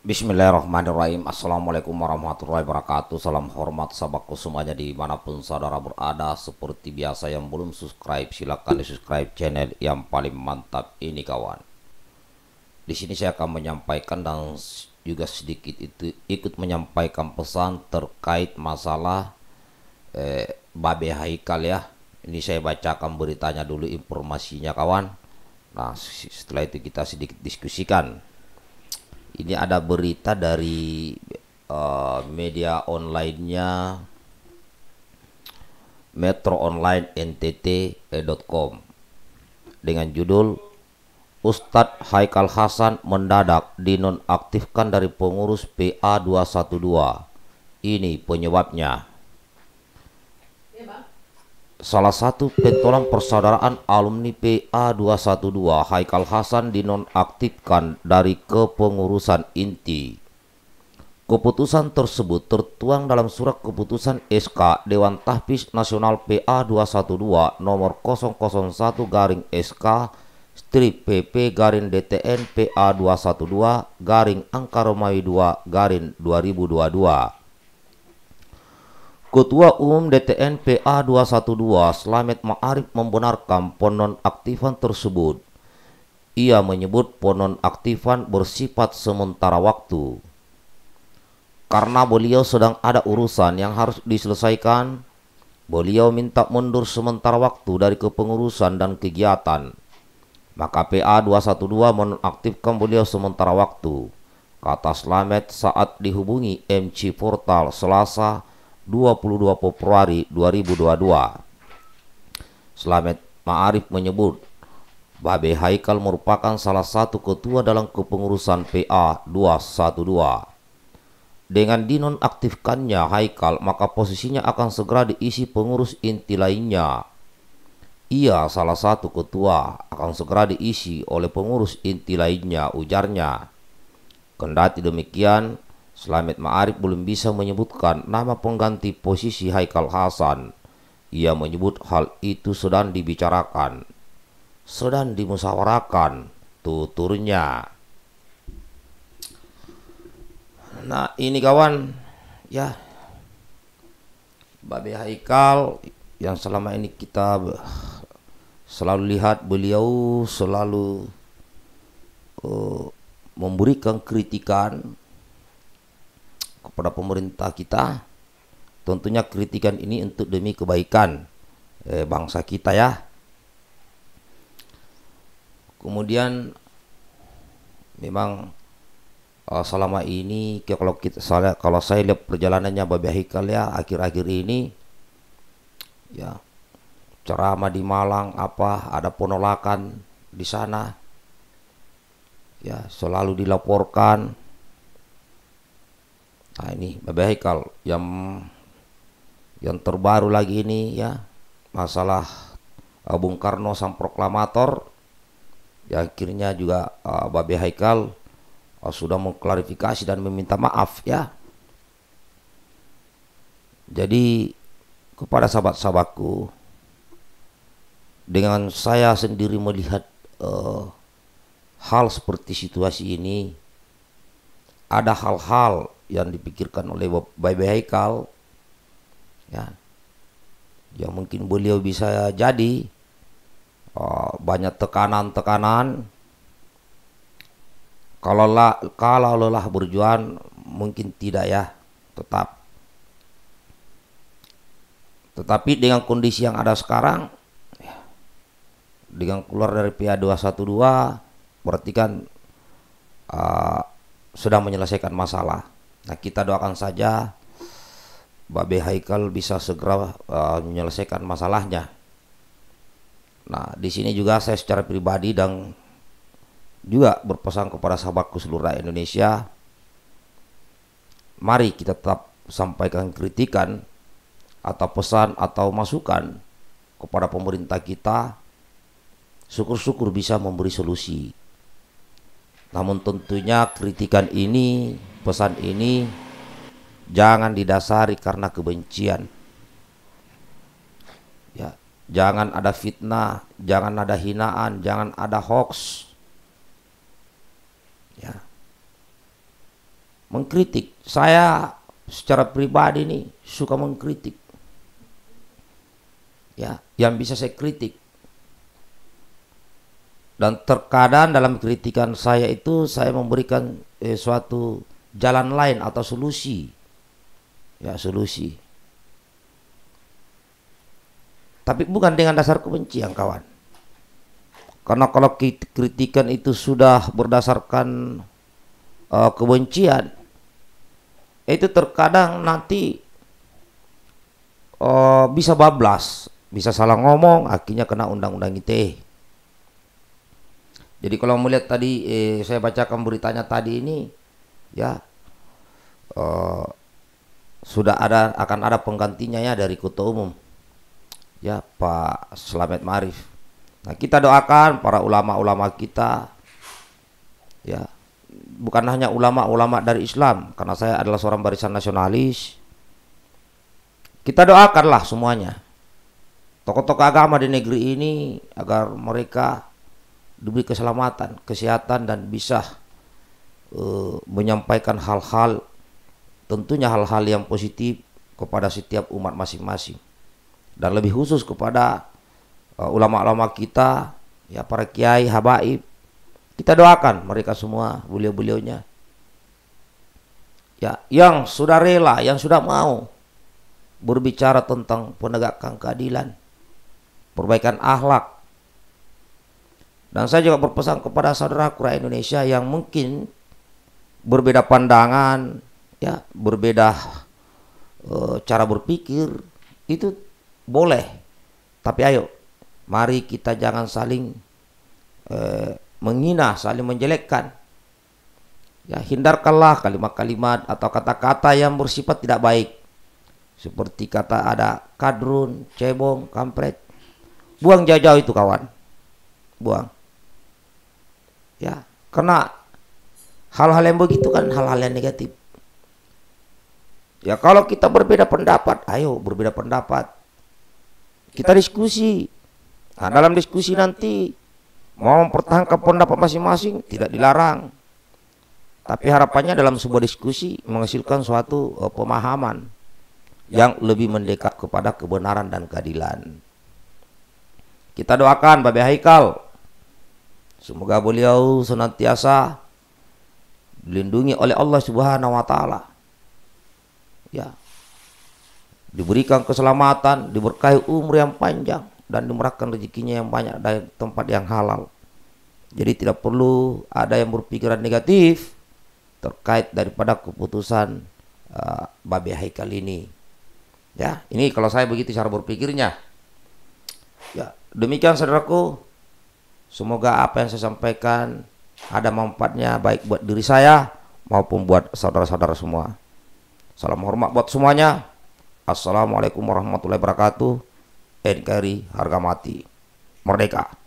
Bismillahirrahmanirrahim Assalamualaikum warahmatullahi wabarakatuh Salam hormat sahabatku semuanya di dimanapun saudara berada Seperti biasa yang belum subscribe silahkan di subscribe channel yang paling mantap ini kawan Di sini saya akan menyampaikan dan juga sedikit itu ikut menyampaikan pesan terkait masalah eh, Babe Haikal ya Ini saya bacakan beritanya dulu informasinya kawan Nah setelah itu kita sedikit diskusikan ini ada berita dari uh, media onlinenya metroonlinentt.com e dengan judul Ustadz Haikal Hasan mendadak dinonaktifkan dari pengurus PA212. Ini penyebabnya. Salah satu pentolan persaudaraan alumni PA212 Haikal Hasan dinonaktifkan dari kepengurusan inti. Keputusan tersebut tertuang dalam surat keputusan SK Dewan Tahfiz Nasional PA212 nomor 001 garing SK strip PP garing DTN PA212 garing Angka Romawi 2 garing 2022 Ketua Umum DTN PA 212 Slamet Ma'arif membenarkan penonaktifan tersebut. Ia menyebut penonaktifan bersifat sementara waktu. Karena beliau sedang ada urusan yang harus diselesaikan, beliau minta mundur sementara waktu dari kepengurusan dan kegiatan. Maka PA 212 menonaktifkan beliau sementara waktu, kata Slamet saat dihubungi MC Portal Selasa 22 Februari 2022. Selamat Ma'arif menyebut, Babe Haikal merupakan salah satu ketua dalam kepengurusan PA 212. Dengan dinonaktifkannya Haikal, maka posisinya akan segera diisi pengurus inti lainnya. Ia salah satu ketua akan segera diisi oleh pengurus inti lainnya, ujarnya. Kendati demikian, Selamat Ma'arif belum bisa menyebutkan nama pengganti posisi Haikal Hasan. Ia menyebut hal itu sedang dibicarakan, sedang dimusawarakan, tuturnya. Nah ini kawan, ya Babi Haikal yang selama ini kita selalu lihat beliau selalu uh, memberikan kritikan kepada pemerintah kita. Tentunya kritikan ini untuk demi kebaikan eh, bangsa kita ya. Kemudian memang uh, selama ini kalau kita saya kalau saya lihat perjalanannya Babi Haikal ya akhir-akhir ini ya ceramah di Malang apa ada penolakan di sana ya selalu dilaporkan Nah ini Bapak yang yang terbaru lagi ini ya masalah uh, Bung Karno sang proklamator yang akhirnya juga uh, Babe Haikal uh, sudah mengklarifikasi dan meminta maaf ya. Jadi kepada sahabat-sahabatku dengan saya sendiri melihat uh, hal seperti situasi ini ada hal-hal yang dipikirkan oleh Babe Haikal ya ya mungkin beliau bisa jadi uh, banyak tekanan-tekanan kalau lah kalau lelah berjuang mungkin tidak ya tetap tetapi dengan kondisi yang ada sekarang ya, dengan keluar dari PA 212 berarti kan uh, sedang menyelesaikan masalah Nah kita doakan saja Babe Haikal bisa segera uh, menyelesaikan masalahnya. Nah di sini juga saya secara pribadi dan juga berpesan kepada sahabatku seluruh Indonesia. Mari kita tetap sampaikan kritikan atau pesan atau masukan kepada pemerintah kita syukur-syukur bisa memberi solusi. Namun tentunya kritikan ini Pesan ini jangan didasari karena kebencian. Ya, jangan ada fitnah, jangan ada hinaan, jangan ada hoax. Ya. Mengkritik, saya secara pribadi ini suka mengkritik. Ya, yang bisa saya kritik. Dan terkadang dalam kritikan saya itu saya memberikan eh, suatu jalan lain atau solusi. Ya, solusi. Tapi bukan dengan dasar kebencian, kawan. Karena kalau kritikan itu sudah berdasarkan uh, kebencian, itu terkadang nanti uh, bisa bablas, bisa salah ngomong, akhirnya kena undang-undang ITE. Jadi kalau melihat tadi, eh, saya bacakan beritanya tadi ini, ya uh, sudah ada akan ada penggantinya ya dari kota umum ya Pak Slamet Marif. Nah kita doakan para ulama-ulama kita ya bukan hanya ulama-ulama dari Islam karena saya adalah seorang barisan nasionalis. Kita doakanlah semuanya tokoh-tokoh agama di negeri ini agar mereka diberi keselamatan, kesehatan dan bisa Eh, menyampaikan hal-hal tentunya hal-hal yang positif kepada setiap umat masing-masing dan lebih khusus kepada eh, ulama-ulama uh, kita ya para kiai habaib kita doakan mereka semua beliau-beliaunya ya yang sudah rela yang sudah mau berbicara tentang penegakan keadilan perbaikan akhlak dan saya juga berpesan kepada saudara kura Indonesia yang mungkin berbeda pandangan, ya berbeda e, cara berpikir itu boleh. Tapi ayo, mari kita jangan saling e, menghina, saling menjelekkan. Ya hindarkanlah kalimat-kalimat atau kata-kata yang bersifat tidak baik. Seperti kata ada kadrun, cebong, kampret. Buang jauh-jauh itu kawan. Buang. Ya, karena Hal-hal yang begitu kan hal-hal yang negatif. Ya kalau kita berbeda pendapat, ayo berbeda pendapat. Kita diskusi. Nah, dalam diskusi nanti mau mempertahankan pendapat masing-masing tidak dilarang. Tapi harapannya dalam sebuah diskusi menghasilkan suatu uh, pemahaman yang lebih mendekat kepada kebenaran dan keadilan. Kita doakan Babe Haikal. Semoga beliau senantiasa dilindungi oleh Allah Subhanahu wa taala. Ya. Diberikan keselamatan, diberkahi umur yang panjang dan dimurahkan rezekinya yang banyak dari tempat yang halal. Jadi tidak perlu ada yang berpikiran negatif terkait daripada keputusan uh, Babe Haikal ini. Ya, ini kalau saya begitu cara berpikirnya. Ya, demikian saudaraku. Semoga apa yang saya sampaikan ada manfaatnya baik buat diri saya maupun buat saudara-saudara semua. Salam hormat buat semuanya. Assalamualaikum warahmatullahi wabarakatuh. NKRI harga mati. Merdeka.